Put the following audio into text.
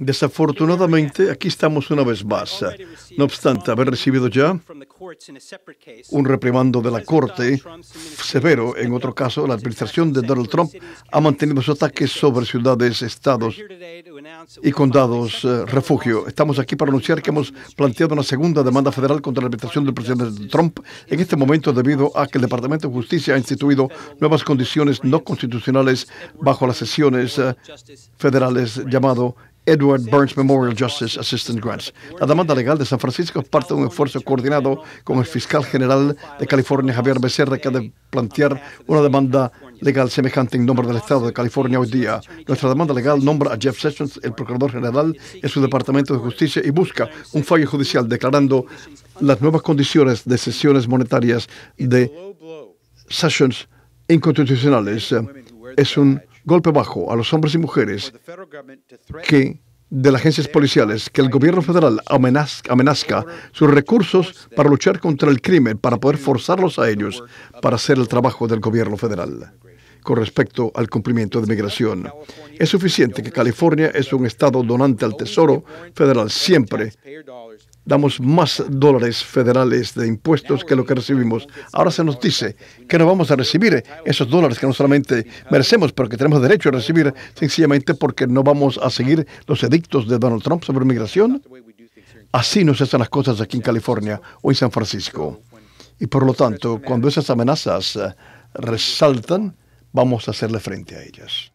Desafortunadamente, aquí estamos una vez más. Eh. No obstante haber recibido ya un reprimando de la Corte severo. En otro caso, la administración de Donald Trump ha mantenido su ataque sobre ciudades, estados y condados eh, refugio. Estamos aquí para anunciar que hemos planteado una segunda demanda federal contra la administración del presidente Trump en este momento debido a que el Departamento de Justicia ha instituido nuevas condiciones no constitucionales bajo las sesiones eh, federales llamado Edward Burns Memorial Justice Assistant Grants. La demanda legal de San Francisco es parte de un esfuerzo coordinado con el fiscal general de California, Javier Becerra, que ha de plantear una demanda legal semejante en nombre del Estado de California hoy día. Nuestra demanda legal nombra a Jeff Sessions, el Procurador General, en su Departamento de Justicia y busca un fallo judicial declarando las nuevas condiciones de sesiones monetarias de Sessions inconstitucionales. Es un golpe bajo a los hombres y mujeres que de las agencias policiales que el gobierno federal amenazca, amenazca, sus recursos para luchar contra el crimen, para poder forzarlos a ellos para hacer el trabajo del gobierno federal con respecto al cumplimiento de migración. Es suficiente que California es un estado donante al Tesoro Federal siempre damos más dólares federales de impuestos que lo que recibimos. Ahora se nos dice que no vamos a recibir esos dólares que no solamente merecemos, pero que tenemos derecho a recibir sencillamente porque no vamos a seguir los edictos de Donald Trump sobre migración. Así nos hacen las cosas aquí en California o en San Francisco. Y por lo tanto, cuando esas amenazas eh, resaltan, vamos a hacerle frente a ellas.